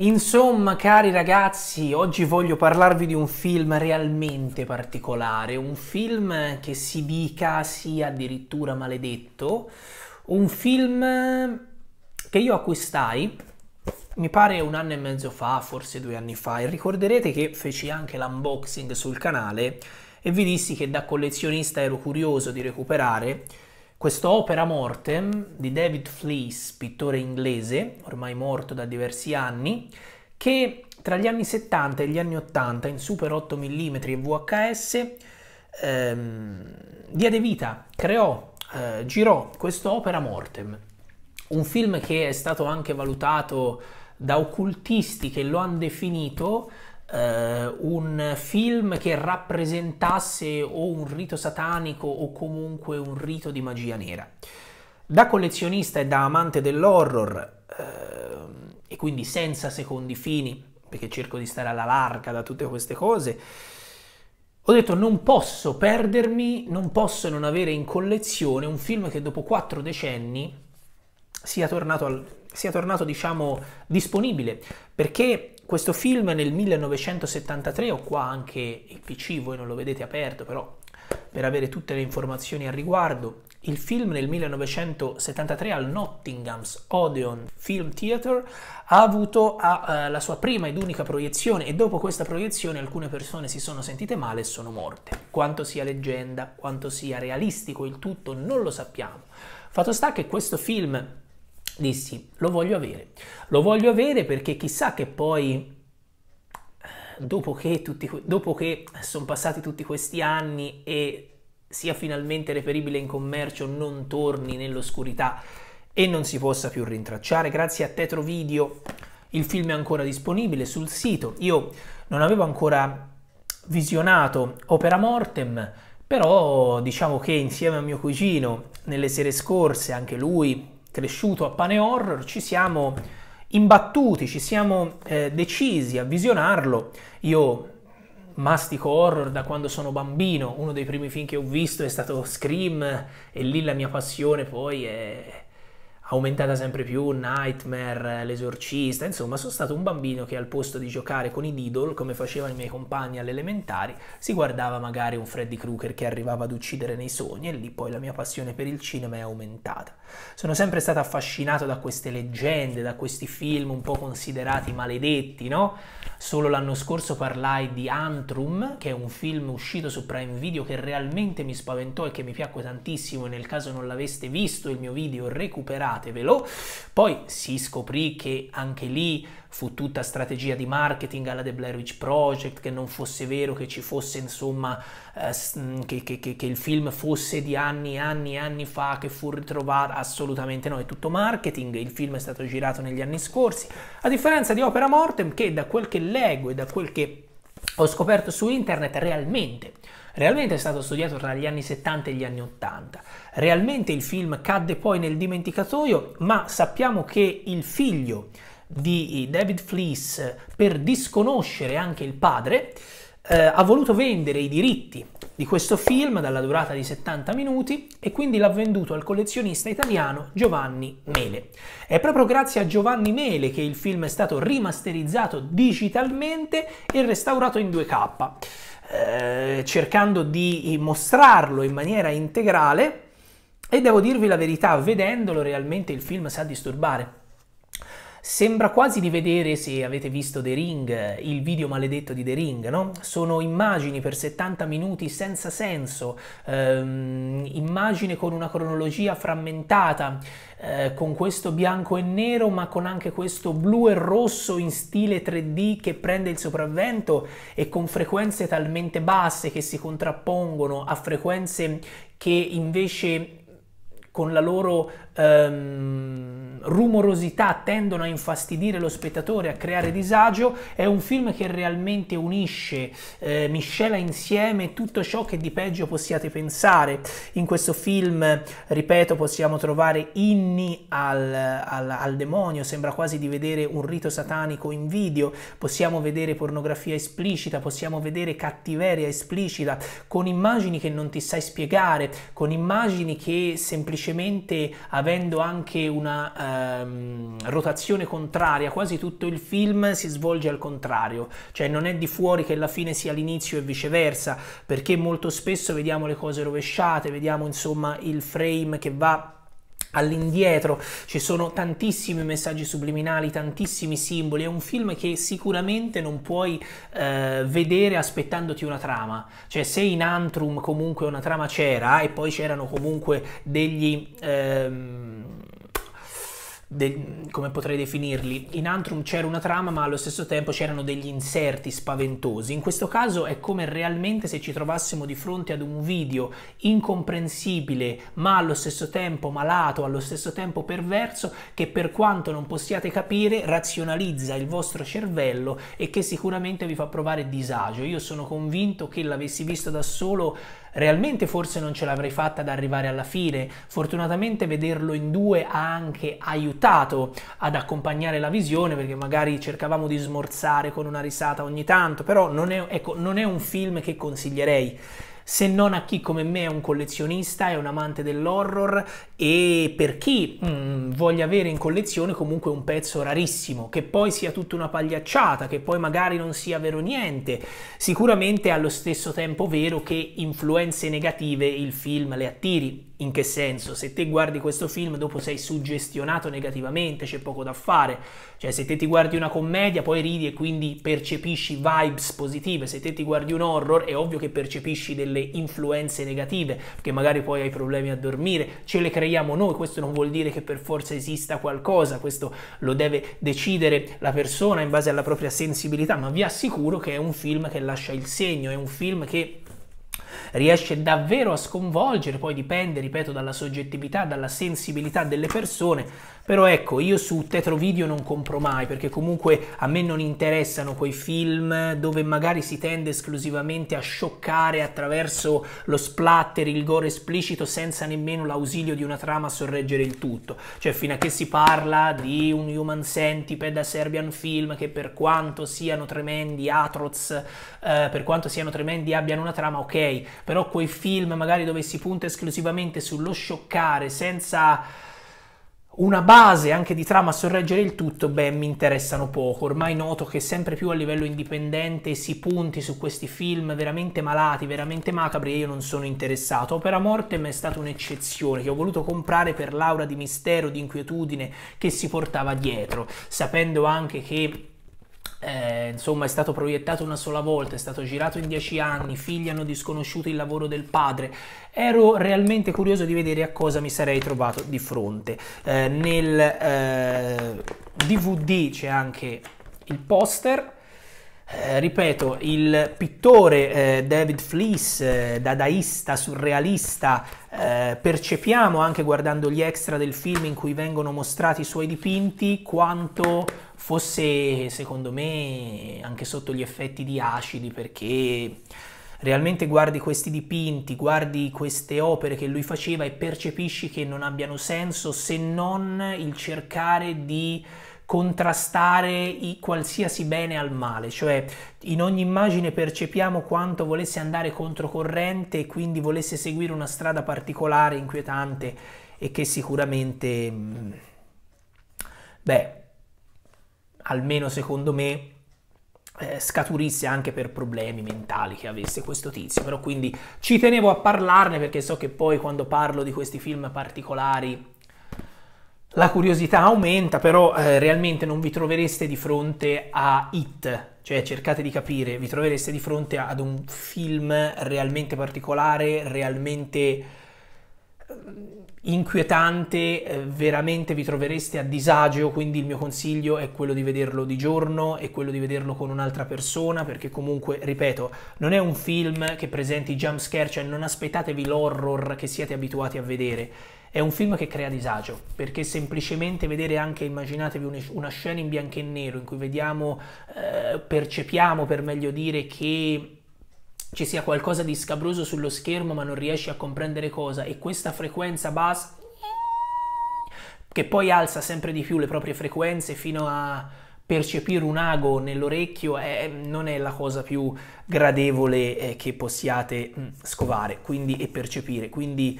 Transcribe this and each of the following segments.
Insomma, cari ragazzi, oggi voglio parlarvi di un film realmente particolare, un film che si dica sia addirittura maledetto, un film che io acquistai, mi pare un anno e mezzo fa, forse due anni fa, e ricorderete che feci anche l'unboxing sul canale e vi dissi che da collezionista ero curioso di recuperare questa opera mortem di David Fleece, pittore inglese, ormai morto da diversi anni, che tra gli anni 70 e gli anni 80 in super 8 mm e VHS ehm, diede vita, creò, eh, girò opera mortem, un film che è stato anche valutato da occultisti che lo hanno definito eh, un film che rappresentasse o un rito satanico o comunque un rito di magia nera. Da collezionista e da amante dell'horror, eh, e quindi senza secondi fini, perché cerco di stare alla larga da tutte queste cose, ho detto non posso perdermi, non posso non avere in collezione un film che dopo quattro decenni sia tornato, al, sia tornato diciamo, disponibile, perché questo film nel 1973, ho qua anche il PC, voi non lo vedete aperto, però per avere tutte le informazioni al riguardo, il film nel 1973 al Nottingham's Odeon Film Theatre ha avuto a, uh, eh, la sua prima ed unica proiezione e dopo questa proiezione alcune persone si sono sentite male e sono morte. Quanto sia leggenda, quanto sia realistico il tutto non lo sappiamo. Fatto sta che questo film dissi lo voglio avere, lo voglio avere perché chissà che poi dopo che, tutti, dopo che sono passati tutti questi anni e sia finalmente reperibile in commercio non torni nell'oscurità e non si possa più rintracciare. Grazie a Tetrovideo il film è ancora disponibile sul sito. Io non avevo ancora visionato Opera Mortem, però diciamo che insieme a mio cugino nelle sere scorse anche lui cresciuto a pane horror, ci siamo imbattuti, ci siamo eh, decisi a visionarlo. Io mastico horror da quando sono bambino, uno dei primi film che ho visto è stato Scream e lì la mia passione poi è aumentata sempre più Nightmare, l'esorcista, insomma sono stato un bambino che al posto di giocare con i Diddle, come facevano i miei compagni alle elementari, si guardava magari un Freddy Krueger che arrivava ad uccidere nei sogni e lì poi la mia passione per il cinema è aumentata. Sono sempre stato affascinato da queste leggende, da questi film un po' considerati maledetti, no? Solo l'anno scorso parlai di Antrum, che è un film uscito su Prime Video che realmente mi spaventò e che mi piacque tantissimo e nel caso non l'aveste visto il mio video recuperato compratevelo. Poi si scoprì che anche lì fu tutta strategia di marketing alla The Blair Witch Project, che non fosse vero che ci fosse, insomma, eh, mm, che, che, che, il film fosse di anni e anni e anni fa, che fu ritrovato, assolutamente no, è tutto marketing, il film è stato girato negli anni scorsi, a differenza di Opera Mortem che da quel che leggo e da quel che ho scoperto su internet realmente realmente è stato studiato tra gli anni 70 e gli anni 80. Realmente il film cadde poi nel dimenticatoio, ma sappiamo che il figlio di eh, David Fleece, per disconoscere anche il padre, eh, ha voluto vendere i diritti di questo film dalla durata di 70 minuti e quindi l'ha venduto al collezionista italiano Giovanni Mele. È proprio grazie a Giovanni Mele che il film è stato rimasterizzato digitalmente e restaurato in 2K, eh, cercando di mostrarlo in maniera integrale e devo dirvi la verità, vedendolo realmente il film sa disturbare Sembra quasi di vedere, se avete visto The Ring, il video maledetto di The Ring, no? Sono immagini per 70 minuti senza senso, ehm, immagini con una cronologia frammentata, eh, con questo bianco e nero, ma con anche questo blu e rosso in stile 3D che prende il sopravvento e con frequenze talmente basse che si contrappongono a frequenze che invece con la loro ehm, rumorosità tendono a infastidire lo spettatore, a creare disagio, è un film che realmente unisce, eh, miscela insieme tutto ciò che di peggio possiate pensare. In questo film, ripeto, possiamo trovare inni al, al, al demonio, sembra quasi di vedere un rito satanico in video, possiamo vedere pornografia esplicita, possiamo vedere cattiveria esplicita, con immagini che non ti sai spiegare, con immagini che semplicemente semplicemente avendo anche una ehm, rotazione contraria, quasi tutto il film si svolge al contrario, cioè non è di fuori che la fine sia l'inizio e viceversa, perché molto spesso vediamo le cose rovesciate, vediamo insomma il frame che va all'indietro, ci sono tantissimi messaggi subliminali, tantissimi simboli, è un film che sicuramente non puoi eh, vedere aspettandoti una trama, cioè se in Antrum comunque una trama c'era e poi c'erano comunque degli... Ehm, de- come potrei definirli. In Antrum c'era una trama, ma allo stesso tempo c'erano degli inserti spaventosi. In questo caso è come realmente se ci trovassimo di fronte ad un video incomprensibile, ma allo stesso tempo malato, allo stesso tempo perverso, che per quanto non possiate capire razionalizza il vostro cervello e che sicuramente vi fa provare disagio. Io sono convinto che l'avessi visto da solo realmente forse non ce l'avrei fatta ad arrivare alla fine. Fortunatamente vederlo in due ha anche aiutato aiutato ad accompagnare la visione perché magari cercavamo di smorzare con una risata ogni tanto, però non è, ecco, non è un film che consiglierei se non a chi come me è un collezionista, è un amante dell'horror e per chi mh, mm, voglia avere in collezione comunque un pezzo rarissimo, che poi sia tutta una pagliacciata, che poi magari non sia vero niente, sicuramente è allo stesso tempo vero che influenze negative il film le attiri. In che senso? Se te guardi questo film dopo sei suggestionato negativamente, c'è poco da fare. Cioè se te ti guardi una commedia poi ridi e quindi percepisci vibes positive, se te ti guardi un horror è ovvio che percepisci delle influenze negative, che magari poi hai problemi a dormire, ce le crei creiamo noi, questo non vuol dire che per forza esista qualcosa, questo lo deve decidere la persona in base alla propria sensibilità, ma vi assicuro che è un film che lascia il segno, è un film che riesce davvero a sconvolgere, poi dipende, ripeto, dalla soggettività, dalla sensibilità delle persone, però ecco, io su Tetro Video non compro mai, perché comunque a me non interessano quei film dove magari si tende esclusivamente a scioccare attraverso lo splatter, il gore esplicito, senza nemmeno l'ausilio di una trama a sorreggere il tutto, cioè fino a che si parla di un Human Centipede a Serbian Film che per quanto siano tremendi, Atroz, eh, per quanto siano tremendi abbiano una trama, ok, però quei film magari dove si punta esclusivamente sullo scioccare senza una base anche di trama a sorreggere il tutto, beh, mi interessano poco. Ormai noto che sempre più a livello indipendente si punti su questi film veramente malati, veramente macabri e io non sono interessato. Opera Mortem è stata un'eccezione che ho voluto comprare per l'aura di mistero, di inquietudine che si portava dietro, sapendo anche che eh, insomma è stato proiettato una sola volta, è stato girato in dieci anni, i figli hanno disconosciuto il lavoro del padre. Ero realmente curioso di vedere a cosa mi sarei trovato di fronte. Eh, nel eh, DVD c'è anche il poster eh, ripeto, il pittore eh, David Fleece, eh, dadaista, surrealista, eh, percepiamo anche guardando gli extra del film in cui vengono mostrati i suoi dipinti quanto fosse, secondo me, anche sotto gli effetti di acidi perché realmente guardi questi dipinti, guardi queste opere che lui faceva e percepisci che non abbiano senso se non il cercare di contrastare i, qualsiasi bene al male, cioè in ogni immagine percepiamo quanto volesse andare controcorrente e quindi volesse seguire una strada particolare, inquietante e che sicuramente, mm, beh, almeno secondo me eh, scaturisse anche per problemi mentali che avesse questo tizio però quindi ci tenevo a parlarne perché so che poi quando parlo di questi film particolari la curiosità aumenta, però eh, realmente non vi trovereste di fronte a It, cioè cercate di capire, vi trovereste di fronte ad un film realmente particolare, realmente eh, inquietante, eh, veramente vi trovereste a disagio, quindi il mio consiglio è quello di vederlo di giorno e quello di vederlo con un'altra persona, perché comunque, ripeto, non è un film che presenti jump scare, cioè non aspettatevi l'horror che siete abituati a vedere è un film che crea disagio, perché semplicemente vedere anche, immaginatevi una scena in bianco e nero in cui vediamo, eh, percepiamo per meglio dire che ci sia qualcosa di scabroso sullo schermo ma non riesci a comprendere cosa e questa frequenza bassa che poi alza sempre di più le proprie frequenze fino a percepire un ago nell'orecchio eh, non è la cosa più gradevole eh, che possiate mh, mm, scovare quindi, e percepire. Quindi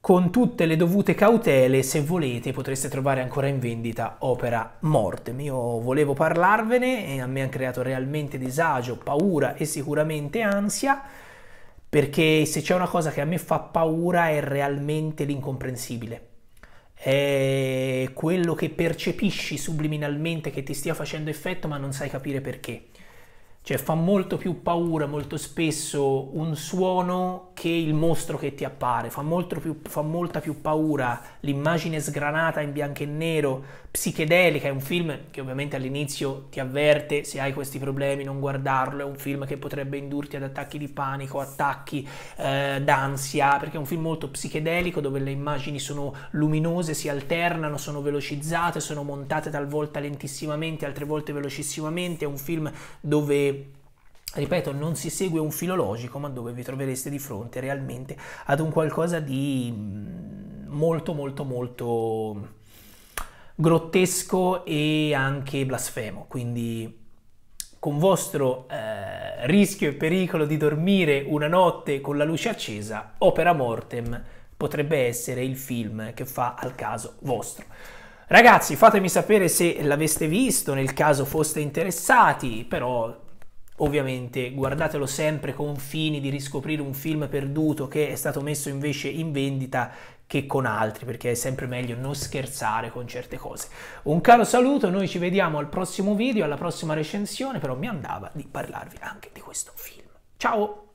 con tutte le dovute cautele, se volete, potreste trovare ancora in vendita Opera Mortem. Io volevo parlarvene e a me ha creato realmente disagio, paura e sicuramente ansia, perché se c'è una cosa che a me fa paura è realmente l'incomprensibile. È quello che percepisci subliminalmente che ti stia facendo effetto ma non sai capire perché. Cioè fa molto più paura molto spesso un suono che il mostro che ti appare, fa, più, fa molta più paura l'immagine sgranata in bianco e nero psichedelica, è un film che ovviamente all'inizio ti avverte se hai questi problemi non guardarlo, è un film che potrebbe indurti ad attacchi di panico, attacchi eh, d'ansia, perché è un film molto psichedelico dove le immagini sono luminose, si alternano, sono velocizzate, sono montate talvolta lentissimamente, altre volte velocissimamente, è un film dove ripeto, non si segue un filo logico ma dove vi trovereste di fronte realmente ad un qualcosa di mm, molto molto molto grottesco e anche blasfemo, quindi con vostro eh, rischio e pericolo di dormire una notte con la luce accesa, Opera Mortem potrebbe essere il film che fa al caso vostro. Ragazzi, fatemi sapere se l'aveste visto, nel caso foste interessati, però ovviamente guardatelo sempre con fini di riscoprire un film perduto che è stato messo invece in vendita che con altri, perché è sempre meglio non scherzare con certe cose. Un caro saluto, noi ci vediamo al prossimo video, alla prossima recensione, però mi andava di parlarvi anche di questo film. Ciao!